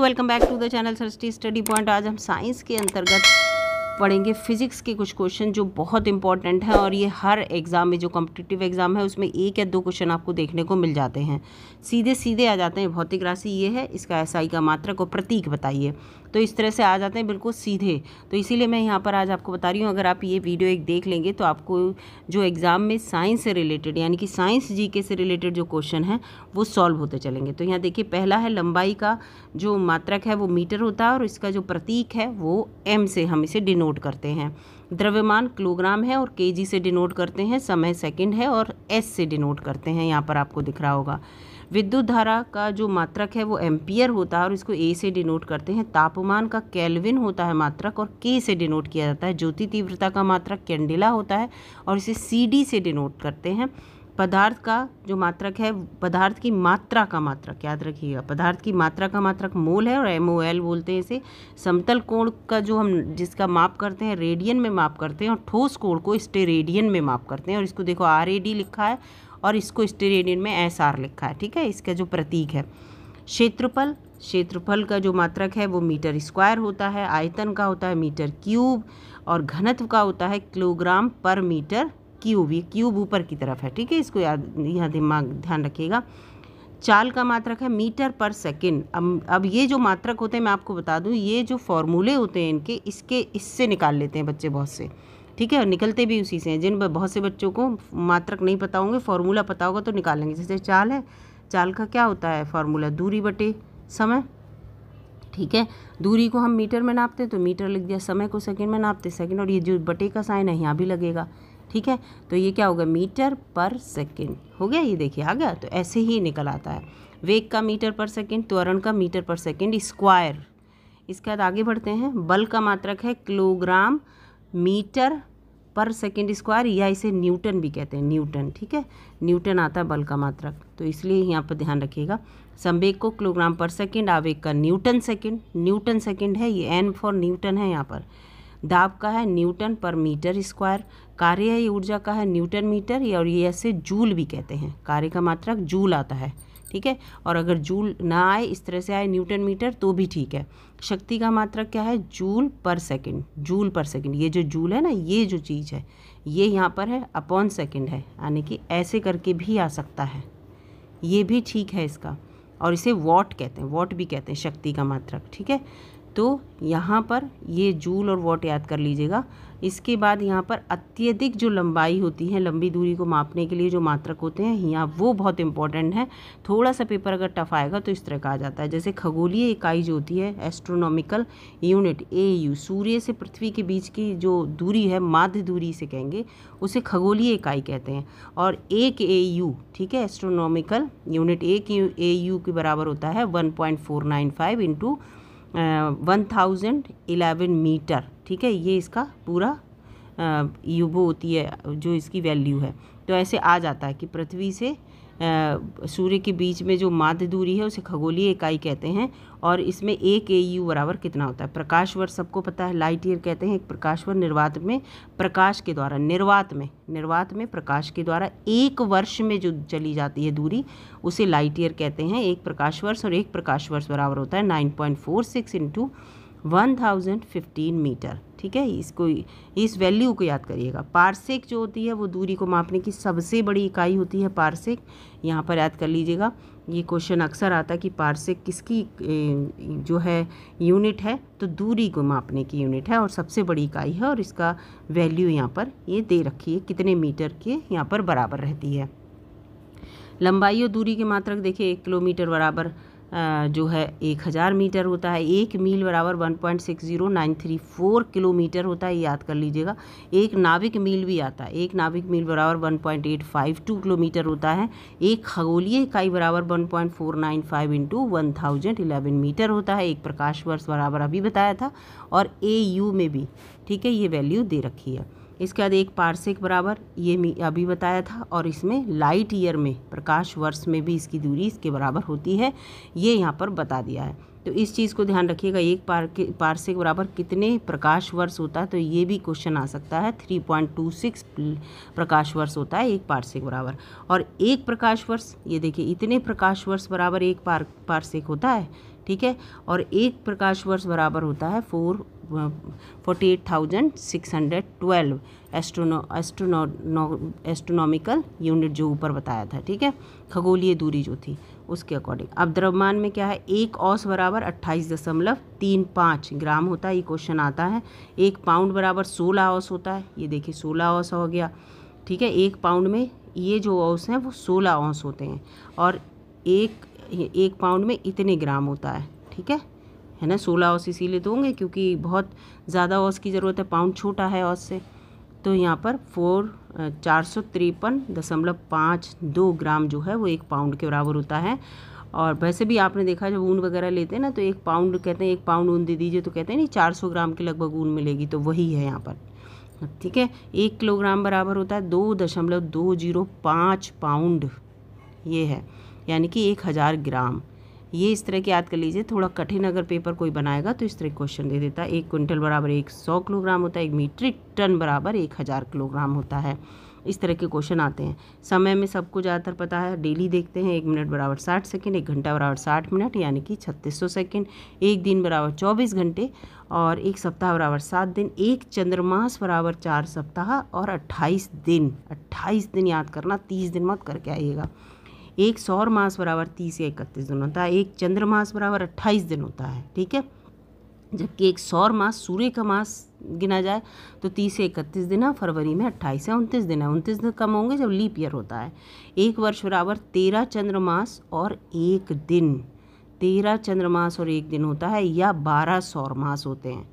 दोस्तों welcome back to the channel सरस्टी study point आज हम साइंस के अंतर्गत पढ़ेंगे फिजिक्स के कुछ क्वेश्चन जो बहुत इंपॉर्टेंट हैं और ये हर एग्ज़ाम में जो कॉम्पिटिटिव एग्ज़ाम है उसमें एक या दो क्वेश्चन आपको देखने को मिल जाते हैं सीधे सीधे आ जाते हैं भौतिक राशि ये है इसका एसआई का मात्रक और प्रतीक बताइए तो इस तरह से आ जाते हैं बिल्कुल सीधे तो इसीलिए मैं यहाँ पर आज आपको बता रही हूँ अगर आप ये वीडियो एक देख लेंगे तो आपको जो एग्ज़ाम में साइंस से रिलेटेड यानी कि साइंस जीके से रिलेटेड जो क्वेश्चन है वो सॉल्व होते चलेंगे तो यहाँ देखिए पहला है लंबाई का जो मात्रक है वो मीटर होता है और इसका जो प्रतीक है वो एम से हम इसे डिनोट करते हैं द्रव्यमान किलोग्राम है और केजी से डिनोट करते हैं समय सेकंड है और एस से डिनोट करते हैं यहाँ पर आपको दिख रहा होगा विद्युत धारा का जो मात्रक है वो एम्पियर होता है और इसको ए से डिनोट करते हैं तापमान का कैलविन होता है मात्रक और के से डिनोट किया जाता है ज्योति तीव्रता का मात्रक कैंडिला होता है और इसे सी डी से डिनोट करते हैं पदार्थ का जो मात्रक है पदार्थ की मात्रा का मात्रक याद रखिएगा पदार्थ की मात्रा का मात्रक मोल है और एम ओ एल बोलते हैं इसे समतल कोण का जो हम जिसका माप करते हैं रेडियन में माप करते हैं और ठोस कोण को स्टेरेडियन में माप करते हैं और इसको देखो आर ए डी लिखा है और इसको स्टेरेडियन में एस आर लिखा है ठीक है इसका जो प्रतीक है क्षेत्रफल क्षेत्रफल का जो मात्रक है वो मीटर स्क्वायर होता है आयतन का होता है मीटर क्यूब और घनत्व का होता है किलोग्राम पर मीटर क्यूब ये क्यूब ऊपर की तरफ है ठीक है इसको याद यहाँ दिमाग ध्यान रखिएगा चाल का मात्रक है मीटर पर सेकेंड अब अब ये जो मात्रक होते हैं मैं आपको बता दूँ ये जो फॉर्मूले होते हैं इनके इसके इससे निकाल लेते हैं बच्चे बहुत से ठीक है और निकलते भी उसी से हैं जिन बहुत से बच्चों को मात्रक नहीं पता होंगे फॉर्मूला पता होगा तो निकालेंगे जैसे चाल है चाल का क्या होता है फार्मूला दूरी बटे समय ठीक है दूरी को हम मीटर में नापते हैं तो मीटर लिख दिया समय को सेकंड में नापते सेकंड और ये जो बटे का साइन है यहाँ भी लगेगा ठीक है तो ये क्या होगा मीटर पर सेकेंड हो गया ये देखिए आ गया तो ऐसे ही निकल आता है वेग का मीटर पर सेकेंड त्वरण का मीटर पर सेकेंड स्क्वायर इसके बाद आगे बढ़ते हैं बल का मात्रक है किलोग्राम मीटर पर सेकेंड स्क्वायर या इसे न्यूटन भी कहते हैं न्यूटन ठीक है न्यूटन आता है बल का मात्रक तो इसलिए यहाँ पर ध्यान रखिएगा संवेग को किलोग्राम पर सेकेंड आवेग का न्यूटन सेकेंड न्यूटन सेकेंड है ये एन फॉर न्यूटन है यहाँ पर दाब का है न्यूटन पर मीटर स्क्वायर कार्य ऊर्जा का है न्यूटन मीटर और ये ऐसे जूल भी कहते हैं कार्य का मात्रक जूल आता है ठीक है और अगर जूल ना आए इस तरह से आए न्यूटन मीटर तो भी ठीक है शक्ति का मात्रक क्या है जूल पर सेकंड जूल पर सेकंड ये जो जूल है ना ये जो चीज़ है ये यहाँ पर है अपॉन सेकंड है यानी कि ऐसे करके भी आ सकता है ये भी ठीक है इसका और इसे वॉट कहते हैं वॉट भी कहते हैं शक्ति का मात्रक ठीक है तो यहाँ पर ये जूल और वॉट याद कर लीजिएगा इसके बाद यहाँ पर अत्यधिक जो लंबाई होती है लंबी दूरी को मापने के लिए जो मात्रक होते हैं यहाँ वो बहुत इंपॉर्टेंट है थोड़ा सा पेपर अगर टफ आएगा तो इस तरह का आ जाता है जैसे खगोलीय इकाई जो होती है एस्ट्रोनॉमिकल यूनिट ए यू सूर्य से पृथ्वी के बीच की जो दूरी है माध्य दूरी से कहेंगे उसे खगोलीय इकाई कहते हैं और एक ए यू ठीक है एस्ट्रोनॉमिकल यूनिट एक ए यू के बराबर होता है one point four nine five into one thousand eleven metre ठीक है ये इसका पूरा यूबो होती है जो इसकी वैल्यू है तो ऐसे आ जाता है कि पृथ्वी से सूर्य के बीच में जो माध्य दूरी है उसे खगोलीय इकाई कहते हैं और इसमें एक ए यू बराबर कितना होता है प्रकाश वर्ष सबको पता है लाइट ईयर कहते हैं एक प्रकाश वर्ष निर्वात में प्रकाश के द्वारा निर्वात में निर्वात में प्रकाश के द्वारा एक वर्ष में जो चली जाती है दूरी उसे लाइट ईयर कहते हैं एक प्रकाश वर्ष और एक प्रकाश वर्ष बराबर होता है nine point four six into one thousand fifteen metre ठीक है इसको इस वैल्यू को याद करिएगा पारसेक जो होती है वो दूरी को मापने की सबसे बड़ी इकाई होती है पारसेक यहाँ पर याद कर लीजिएगा ये क्वेश्चन अक्सर आता है कि पारसेक किसकी जो है यूनिट है तो दूरी को मापने की यूनिट है और सबसे बड़ी इकाई है और इसका वैल्यू यहाँ पर ये दे रखी है कितने मीटर के यहाँ पर बराबर रहती है लंबाई और दूरी के मात्रक देखिए एक किलोमीटर बराबर जो है एक हज़ार मीटर होता है एक मील बराबर one point six zero nine three four kilometre होता है याद कर लीजिएगा एक नाविक मील भी आता है एक नाविक मील बराबर one point eight five two kilometre होता है एक खगोलीय इकाई बराबर one point four nine five into one thousand eleven metre होता है एक प्रकाश वर्ष बराबर अभी बताया था और ए यू में भी ठीक है ये वैल्यू दे रखी है इसके बाद एक पार्सिक बराबर ये अभी बताया था और इसमें लाइट ईयर में प्रकाश वर्ष में भी इसकी दूरी इसके बराबर होती है ये यहाँ पर बता दिया है तो इस चीज़ को ध्यान रखिएगा एक पार के पार से बराबर कितने प्रकाश वर्ष होता है तो ये भी क्वेश्चन आ सकता है थ्री पॉइंट टू सिक्स प्रकाश वर्ष होता है एक पार्सिक बराबर और एक प्रकाश वर्ष ये देखिए इतने प्रकाश वर्ष बराबर एक पार से होता है ठीक है और एक प्रकाश वर्ष बराबर होता है four forty eight thousand six hundred twelve astrono astrono astronomical unit जो ऊपर बताया था ठीक है खगोलीय दूरी जो थी उसके अकॉर्डिंग अब द्रव्यमान में क्या है एक औस बराबर अट्ठाईस दशमलव तीन पाँच ग्राम होता है ये क्वेश्चन आता है एक पाउंड बराबर सोलह औस होता है ये देखिए सोलह औस हो गया ठीक है एक पाउंड में ये जो औस हैं वो सोलह औस होते हैं और एक एक पाउंड में इतने ग्राम होता है ठीक है है ना सोलह औस इसीलिए तो होंगे क्योंकि बहुत ज़्यादा औस की ज़रूरत है पाउंड छोटा है औस से तो यहाँ पर फोर चार सौ तिरपन दशमलव पाँच दो ग्राम जो है वो एक पाउंड के बराबर होता है और वैसे भी आपने देखा जब ऊन वगैरह लेते हैं ना तो एक पाउंड कहते हैं एक पाउंड ऊन दे दीजिए तो कहते हैं नहीं चार सौ ग्राम के लगभग ऊन मिलेगी तो वही है यहाँ पर ठीक है एक किलोग्राम बराबर होता है दो दशमलव दो जीरो पाँच पाउंड ये है यानी कि एक हज़ार ग्राम ये इस तरह की याद कर लीजिए थोड़ा कठिन अगर पेपर कोई बनाएगा तो इस तरह क्वेश्चन दे देता है एक क्विंटल बराबर एक सौ किलोग्राम होता है एक मीट्रिक टन बराबर एक हज़ार किलोग्राम होता है इस तरह के क्वेश्चन आते हैं समय में सबको ज़्यादातर पता है डेली देखते हैं एक मिनट बराबर साठ सेकेंड एक घंटा बराबर साठ मिनट यानी कि छत्तीस सौ सेकेंड एक दिन बराबर चौबीस घंटे और एक सप्ताह बराबर सात दिन एक चंद्रमास बराबर चार सप्ताह और अट्ठाईस दिन अट्ठाईस दिन याद करना तीस दिन मत करके आइएगा एक सौर मास बराबर तीस या इकतीस दिन होता है एक चंद्रमास बराबर अट्ठाईस दिन होता है ठीक है जबकि एक सौर मास सूर्य का मास गिना जाए तो तीस से इकतीस दिन है फरवरी में अट्ठाईस या उनतीस दिन है उनतीस दिन कम होंगे जब लीप ईयर होता है एक वर्ष बराबर तेरह चंद्रमास और एक दिन तेरह चंद्रमास और एक दिन होता है या बारह सौर मास होते हैं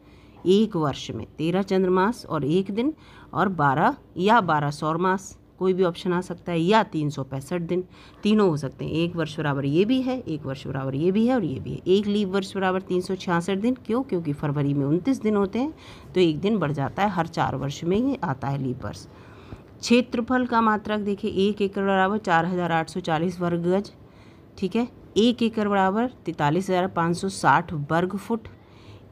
एक वर्ष में तेरह चंद्रमास और एक दिन और बारह या बारह सौर मास कोई भी ऑप्शन आ सकता है या तीन सौ पैंसठ दिन तीनों हो सकते हैं एक वर्ष बराबर ये भी है एक वर्ष बराबर ये भी है और ये भी है एक लीव वर्ष बराबर तीन सौ छियासठ दिन क्यों क्योंकि फरवरी में उनतीस दिन होते हैं तो एक दिन बढ़ जाता है हर चार वर्ष में ये आता है लीव वर्ष क्षेत्रफल का मात्रक देखिए एक एकड़ बराबर चार हज़ार आठ सौ चालीस वर्ग गज ठीक है एक एकड़ बराबर तैंतालीस हज़ार पाँच सौ साठ वर्ग फुट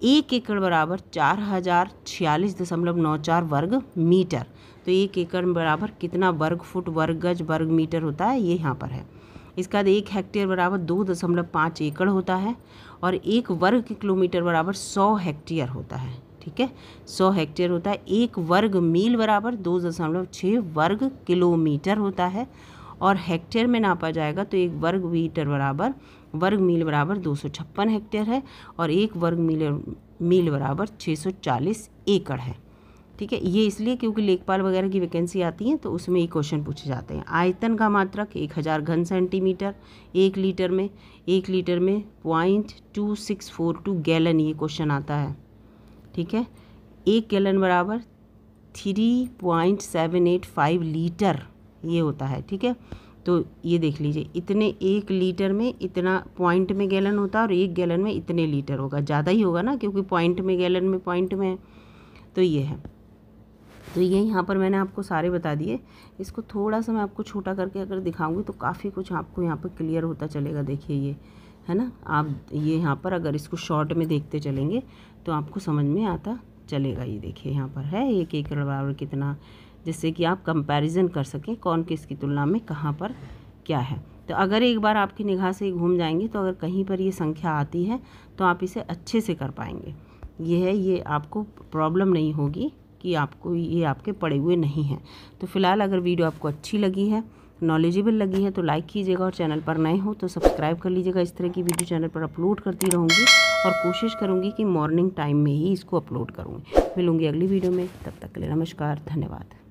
एक एकड़ बराबर चार हज़ार छियालीस दशमलव नौ चार वर्ग मीटर तो एक एकड़ बराबर कितना वर्ग फुट वर्ग गज वर्ग मीटर होता है ये यहाँ पर है इसका एक हेक्टेयर बराबर दो दशमलव पाँच एकड़ होता है और एक वर्ग किलोमीटर बराबर सौ हेक्टेयर होता है ठीक है सौ हेक्टेयर होता है एक वर्ग मील बराबर दो दशमलव छः वर्ग किलोमीटर होता है और हेक्टेयर में नापा जाएगा तो एक वर्ग मीटर बराबर वर्ग मील बराबर दो सौ छप्पन हेक्टेयर है और एक वर्ग मील मील बराबर छः सौ चालीस एकड़ है ठीक है ये इसलिए क्योंकि लेखपाल वगैरह की वैकेंसी आती है तो उसमें ये क्वेश्चन पूछे जाते हैं आयतन का मात्रक एक हज़ार घन सेंटीमीटर एक लीटर में एक लीटर में point two six four two gallon ये क्वेश्चन आता है ठीक है एक गैलन बराबर three point seven eight five litre ये होता है ठीक है तो ये देख लीजिए इतने एक लीटर में इतना पॉइंट में गैलन होता है और एक गैलन में इतने लीटर होगा ज़्यादा ही होगा ना क्योंकि पॉइंट में गैलन में पॉइंट में तो ये है तो ये यहाँ पर मैंने आपको सारे बता दिए इसको थोड़ा सा मैं आपको छोटा करके अगर दिखाऊंगी तो काफ़ी कुछ आपको यहाँ पर क्लियर होता चलेगा देखिए ये है ना आप ये यहाँ पर अगर इसको शॉर्ट में देखते चलेंगे तो आपको समझ में आता चलेगा ये देखिए यहाँ पर है एक एक बराबर कितना जिससे कि आप कंपेरिज़न कर सकें कौन किस की तुलना में कहाँ पर क्या है तो अगर एक बार आपकी निगाह से घूम जाएंगे तो अगर कहीं पर ये संख्या आती है तो आप इसे अच्छे से कर पाएंगे ये है ये आपको प्रॉब्लम नहीं होगी कि आपको ये आपके पड़े हुए नहीं हैं तो फिलहाल अगर वीडियो आपको अच्छी लगी है नॉलेजेबल लगी है तो लाइक कीजिएगा और चैनल पर नए हो तो सब्सक्राइब कर लीजिएगा इस तरह की वीडियो चैनल पर अपलोड करती रहूँगी और कोशिश करूँगी कि मॉर्निंग टाइम में ही इसको अपलोड करूँगी मिलूँगी अगली वीडियो में तब तक के लिए नमस्कार धन्यवाद